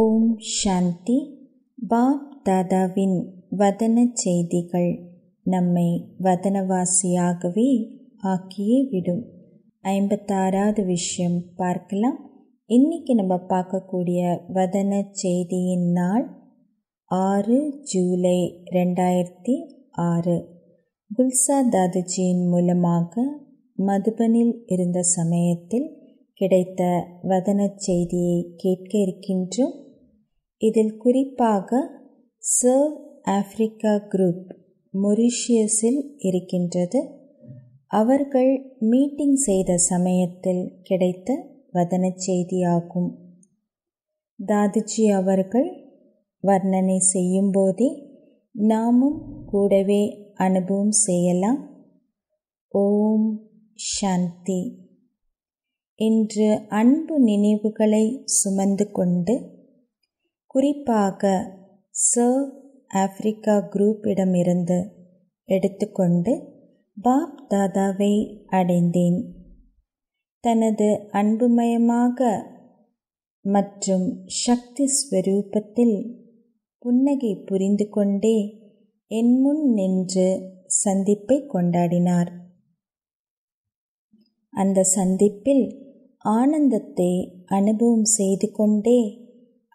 ஓம் சாந்தி pop தாதாவின் வதன செய்திகள் நம்மை வதனவாசியாகவே ஆக்கியே விடும் ஐம்பத்தாறாவது விஷயம் பார்க்கலாம் இன்னைக்கு நம்ம பார்க்கக்கூடிய வதன செய்தியின் நாள் ஆறு ஜூலை ரெண்டாயிரத்தி ஆறு குல்சா தாதுஜியின் மூலமாக மதுபனில் இருந்த சமயத்தில் கிடைத்த வதன செய்தியை கேட்க இருக்கின்றோம் இதில் குறிப்பாக சர்வ் ஆஃப்ரிக்கா குரூப் மொரிஷியஸில் இருக்கின்றது அவர்கள் மீட்டிங் செய்த சமயத்தில் கிடைத்த வதன செய்தியாகும் தாதுஜி அவர்கள் வர்ணனை செய்யும்போதே நாமும் கூடவே அனுபவம் செய்யலாம் ஓம் சாந்தி இன்று அன்பு நினைவுகளை சுமந்து கொண்டு குறிப்பாக சர்வ் ஆப்பிரிக்கா குரூப்பிடமிருந்து எடுத்துக்கொண்டு பாப் தாதாவை அடைந்தேன் தனது அன்புமயமாக மற்றும் சக்தி ஸ்வரூபத்தில் புன்னகை புரிந்து கொண்டே என் முன் நின்று சந்திப்பை கொண்டாடினார் அந்த சந்திப்பில் ஆனந்தத்தை அனுபவம் செய்து கொண்டே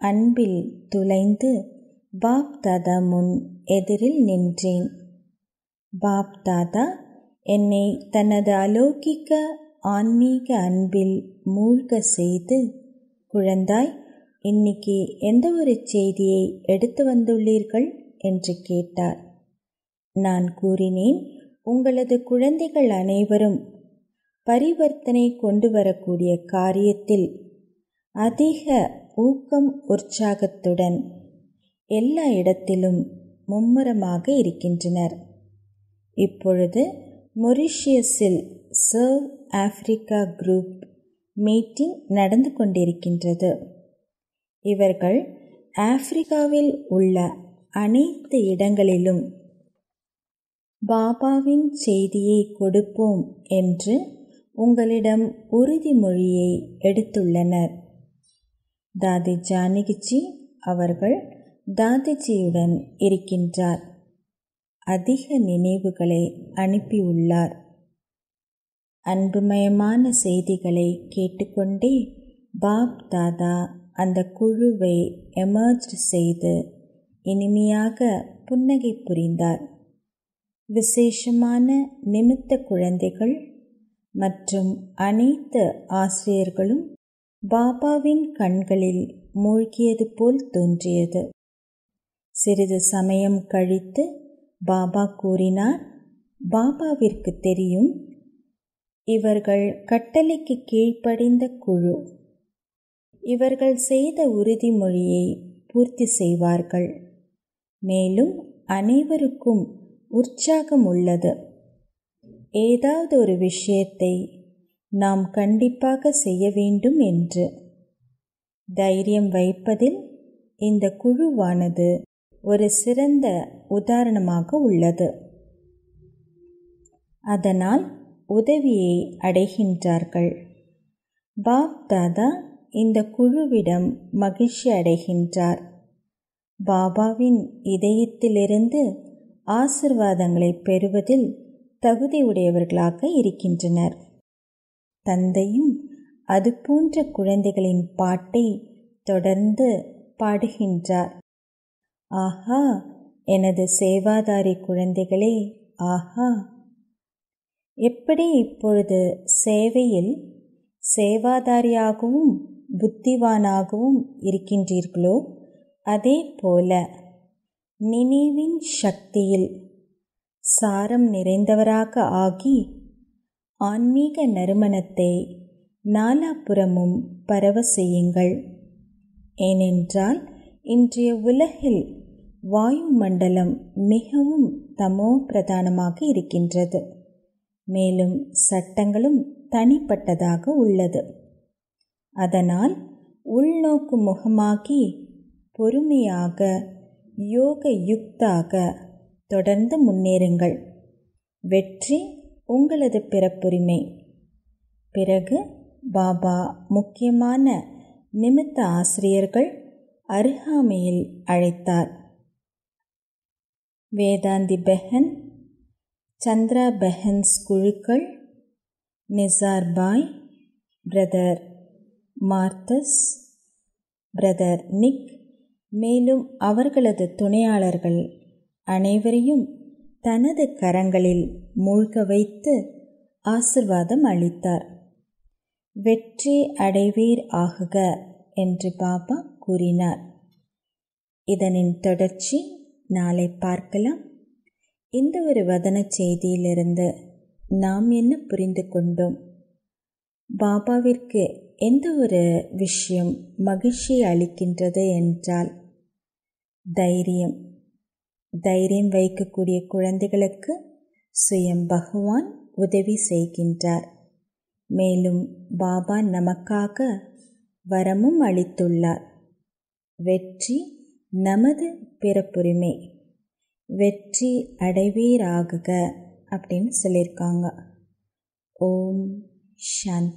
அன்பில் துளைந்து பாப்தாதா முன் எதிரில் நின்றேன் பாப்தாதா என்னை தனது அலோகிக்க ஆன்மீக அன்பில் மூழ்க செய்து குழந்தாய் இன்னைக்கு எந்த ஒரு செய்தியை எடுத்து வந்துள்ளீர்கள் என்று கேட்டார் நான் கூறினேன் உங்களது குழந்தைகள் அனைவரும் பரிவர்த்தனை கொண்டு வரக்கூடிய காரியத்தில் அதிக ஊக்கம் உற்சாகத்துடன் எல்லா இடத்திலும் மும்முரமாக இருக்கின்றனர் இப்பொழுது மொரிஷியஸில் சர்வ் ஆப்பிரிக்கா குரூப் மீட்டிங் நடந்து கொண்டிருக்கின்றது இவர்கள் ஆப்பிரிக்காவில் உள்ள அனைத்து இடங்களிலும் பாபாவின் செய்தியை கொடுப்போம் என்று உங்களிடம் உறுதிமொழியை எடுத்துள்ளனர் தாதி ஜானகிஜி அவர்கள் தாதிஜியுடன் இருக்கின்றார் அதிக நினைவுகளை அனுப்பியுள்ளார் அன்புமயமான செய்திகளை கேட்டுக்கொண்டே பாப் தாதா அந்த குழுவை எமர்ஜ் செய்து இனிமையாக புன்னகை புரிந்தார் விசேஷமான நிமித்த குழந்தைகள் மற்றும் அனைத்து ஆசிரியர்களும் பாபாவின் கண்களில் மூழ்கியது போல் தோன்றியது சிறிது சமயம் கழித்து பாபா கூறினார் பாபாவிற்கு தெரியும் இவர்கள் கட்டளைக்கு கீழ்ப்படிந்த குழு இவர்கள் செய்த உறுதிமொழியை பூர்த்தி செய்வார்கள் மேலும் அனைவருக்கும் உற்சாகம் உள்ளது ஏதாவது ஒரு விஷயத்தை நாம் கண்டிப்பாக செய்ய வேண்டும் என்று தைரியம் வைப்பதில் இந்த குழுவானது ஒரு சிறந்த உதாரணமாக உள்ளது அதனால் உதவியை அடைகின்றார்கள் பாப் தாதா இந்த குழுவிடம் மகிழ்ச்சி அடைகின்றார் பாபாவின் இதயத்திலிருந்து ஆசிர்வாதங்களை பெறுவதில் தகுதியுடையவர்களாக இருக்கின்றனர் தந்தையும் அது போன்ற குழந்தைகளின் பாட்டை தொடர்ந்து பாடுகின்றார் ஆஹா எனது சேவாதாரி குழந்தைகளே ஆஹா எப்படி இப்பொழுது சேவையில் சேவாதாரியாகவும் புத்திவானாகவும் இருக்கின்றீர்களோ அதே போல நினைவின் சக்தியில் சாரம் நிறைந்தவராக ஆகி ஆன்மீக நறுமணத்தை நாலாபுறமும் பரவ செய்யுங்கள் ஏனென்றால் இன்றைய உலகில் வாயு மண்டலம் மிகவும் தமோ பிரதானமாக இருக்கின்றது மேலும் சட்டங்களும் தனிப்பட்டதாக உள்ளது அதனால் உள்நோக்கு முகமாகி பொறுமையாக யோக யுக்தாக தொடர்ந்து முன்னேறுங்கள் வெற்றி உங்களது பிறப்புரிமை பிறகு பாபா முக்கியமான நிமித்த ஆசிரியர்கள் அருகாமையில் அழைத்தார் வேதாந்தி பெஹன் சந்திரா பெஹன்ஸ் குழுக்கள் நிசார் பாய் பிரதர் மார்த்தஸ் பிரதர் நிக் மேலும் அவர்களது துணையாளர்கள் அனைவரையும் தனது கரங்களில் மூழ்க வைத்து ஆசிர்வாதம் அளித்தார் வெற்றி அடைவீர் ஆகுக என்று பாபா கூறினார் இதனின் தொடர்ச்சி நாளை பார்க்கலாம் இந்த ஒரு வதன செய்தியிலிருந்து நாம் என்ன புரிந்து கொண்டோம் பாபாவிற்கு எந்த ஒரு விஷயம் மகிழ்ச்சி அளிக்கின்றது என்றால் தைரியம் தைரியம் வைக்கக்கூடிய குழந்தைகளுக்கு சுயம் பகவான் உதவி செய்கின்றார் மேலும் பாபா நமக்காக வரமும் அளித்துள்ளார் வெற்றி நமது பிறப்புரிமை வெற்றி அடைவீராகுக அப்படின்னு சொல்லியிருக்காங்க ஓம் சாந்த்